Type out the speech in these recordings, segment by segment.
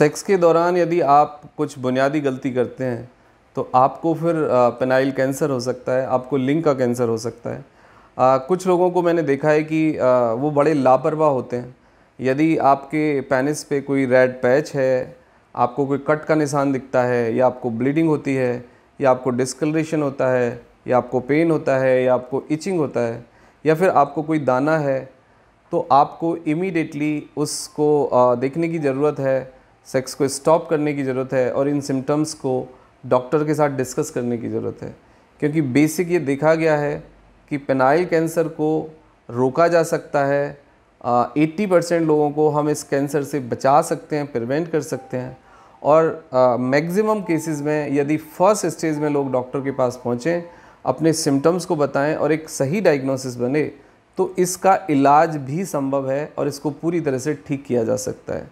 sex के दौरान यदि आप कुछ बुनियादी गलती करते हैं तो आपको फिर पेनाइल कैंसर हो सकता है आपको लिंग का कैंसर हो सकता है आ, कुछ लोगों को मैंने देखा है कि आ, वो बड़े लापरवाह होते हैं यदि आपके पेनिस पे कोई रेड पैच है आपको कोई कट का निशान दिखता है या आपको ब्लीडिंग होती है या आपको डिस्कलरेशन होता है या आपको पेन होता है या आपको इचिंग होता है या फिर आपको कोई दाना है तो आपको इमीडिएटली उसको देखने की ज़रूरत है सेक्स को स्टॉप करने की ज़रूरत है और इन सिम्टम्स को डॉक्टर के साथ डिस्कस करने की ज़रूरत है क्योंकि बेसिक ये देखा गया है कि पेनाइल कैंसर को रोका जा सकता है एट्टी परसेंट लोगों को हम इस कैंसर से बचा सकते हैं प्रिवेंट कर सकते हैं और मैक्सिमम केसेस में यदि फर्स्ट स्टेज में लोग डॉक्टर के पास पहुँचें अपने सिम्टम्स को बताएं और एक सही डायग्नोसिस बने तो इसका इलाज भी संभव है और इसको पूरी तरह से ठीक किया जा सकता है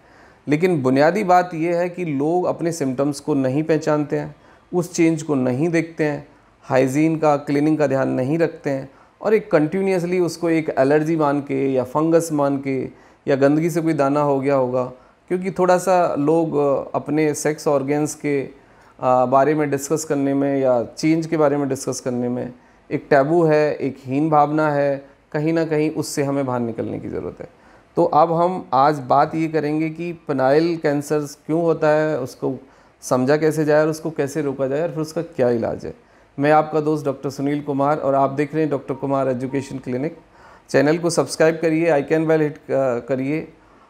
लेकिन बुनियादी बात यह है कि लोग अपने सिम्टम्स को नहीं पहचानते हैं उस चेंज को नहीं देखते हैं हाइजीन का क्लीनिंग का ध्यान नहीं रखते हैं और एक कंटिन्यूसली उसको एक एलर्जी मान के या फंगस मान के या गंदगी से कोई दाना हो गया होगा क्योंकि थोड़ा सा लोग अपने सेक्स ऑर्गेन्स के बारे में डिस्कस करने में या चेंज के बारे में डिस्कस करने में एक टैबू है एक हीन भावना है कहीं ना कहीं उससे हमें बाहर निकलने की ज़रूरत है तो अब हम आज बात ये करेंगे कि पनाइल कैंसर क्यों होता है उसको समझा कैसे जाए और उसको कैसे रोका जाए और फिर उसका क्या इलाज है मैं आपका दोस्त डॉक्टर सुनील कुमार और आप देख रहे हैं doctor Kumar education clinic channel को सब्सक्राइब करिए आई कैन वेल हिट करिए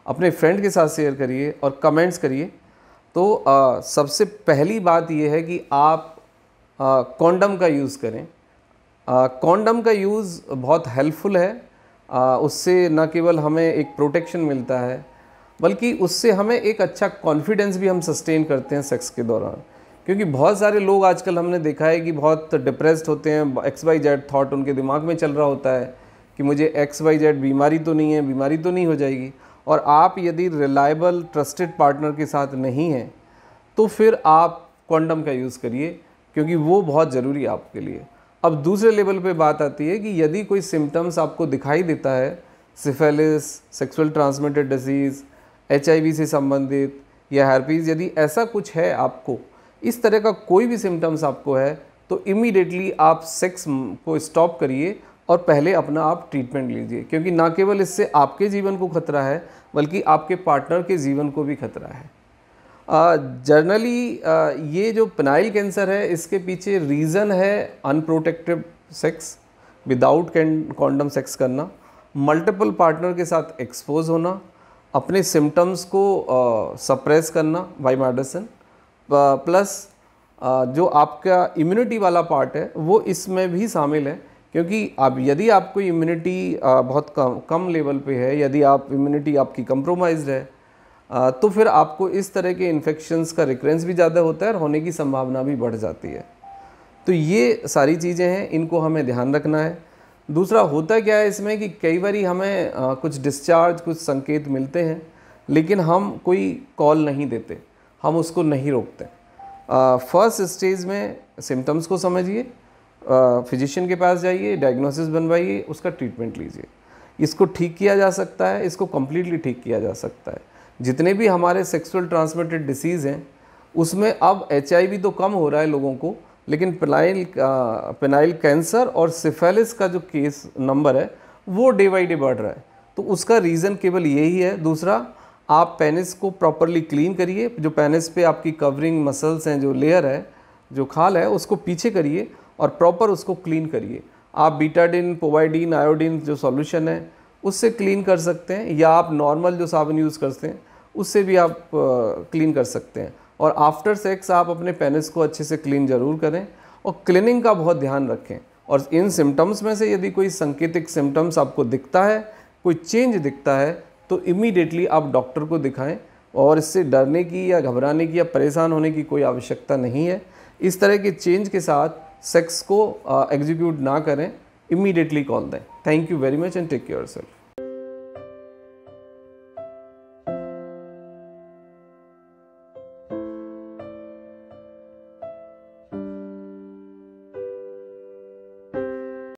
अपने फ्रेंड के साथ शेयर करिए और कमेंट्स करिए तो आ, सबसे पहली बात यह है कि आप कॉन्डम का यूज़ करें कॉन्डम का यूज़ बहुत हेल्पफुल है आ, उससे न केवल हमें एक प्रोटेक्शन मिलता है बल्कि उससे हमें एक अच्छा कॉन्फिडेंस भी हम सस्टेन करते हैं सेक्स के दौरान क्योंकि बहुत सारे लोग आजकल हमने देखा है कि बहुत डिप्रेस्ड होते हैं एक्स वाई जेड थाट उनके दिमाग में चल रहा होता है कि मुझे एक्स वाई जेड बीमारी तो नहीं है बीमारी तो नहीं हो जाएगी और आप यदि रिलायबल ट्रस्टेड पार्टनर के साथ नहीं हैं तो फिर आप क्वांटम का यूज़ करिए क्योंकि वो बहुत ज़रूरी है आपके लिए अब दूसरे लेवल पे बात आती है कि यदि कोई सिम्टम्स आपको दिखाई देता है syphilis sexual transmitted disease H से संबंधित या हर्पीज़ यदि ऐसा कुछ है आपको इस तरह का कोई भी सिम्टम्स आपको है तो इमीडिएटली आप सेक्स को स्टॉप करिए और पहले अपना आप ट्रीटमेंट लीजिए क्योंकि ना केवल इससे आपके जीवन को खतरा है बल्कि आपके पार्टनर के जीवन को भी खतरा है जर्नली ये जो पेनाइल कैंसर है इसके पीछे रीज़न है unprotective sex without condom sex करना मल्टीपल पार्टनर के साथ एक्सपोज होना अपने सिम्टम्स को सप्रेस uh, करना बाई मेडिसिन प्लस जो आपका इम्यूनिटी वाला पार्ट है वो इसमें भी शामिल है क्योंकि आप यदि आपको इम्यूनिटी बहुत कम कम लेवल पे है यदि आप इम्यूनिटी आपकी कंप्रोमाइज्ड है तो फिर आपको इस तरह के इन्फेक्शन्स का रिक्रेंस भी ज़्यादा होता है और होने की संभावना भी बढ़ जाती है तो ये सारी चीज़ें हैं इनको हमें ध्यान रखना है दूसरा होता क्या है इसमें कि कई बार हमें कुछ डिस्चार्ज कुछ संकेत मिलते हैं लेकिन हम कोई कॉल नहीं देते हम उसको नहीं रोकते फर्स्ट स्टेज में सिम्टम्स को समझिए फिजिशियन के पास जाइए डायग्नोसिस बनवाइए उसका ट्रीटमेंट लीजिए इसको ठीक किया जा सकता है इसको कम्प्लीटली ठीक किया जा सकता है जितने भी हमारे सेक्सुअल ट्रांसमिटेड डिसीज़ हैं उसमें अब एच तो कम हो रहा है लोगों को लेकिन पेनाइल पेनाइल कैंसर और सिफेलिस का जो केस नंबर है वो डे बाई डे बढ़ रहा है तो उसका रीज़न केवल यही है दूसरा आप पेनिस को प्रॉपरली क्लीन करिए जो पेनिस पे आपकी कवरिंग मसल्स हैं जो लेयर है जो खाल है उसको पीछे करिए और प्रॉपर उसको क्लीन करिए आप बीटाडिन पोवाइडिन आयोडीन जो सॉल्यूशन है उससे क्लीन कर सकते हैं या आप नॉर्मल जो साबुन यूज़ करते हैं उससे भी आप क्लीन कर सकते हैं और आफ्टर सेक्स आप अपने पेनिस को अच्छे से क्लीन ज़रूर करें और क्लीनिंग का बहुत ध्यान रखें और इन सिम्टम्स में से यदि कोई संकेतिक सिम्टम्स आपको दिखता है कोई चेंज दिखता है तो इमीडिएटली आप डॉक्टर को दिखाएं और इससे डरने की या घबराने की या परेशान होने की कोई आवश्यकता नहीं है इस तरह के चेंज के साथ सेक्स को एग्जीक्यूट ना करें इमीडिएटली कॉल दें thank you very much and take care self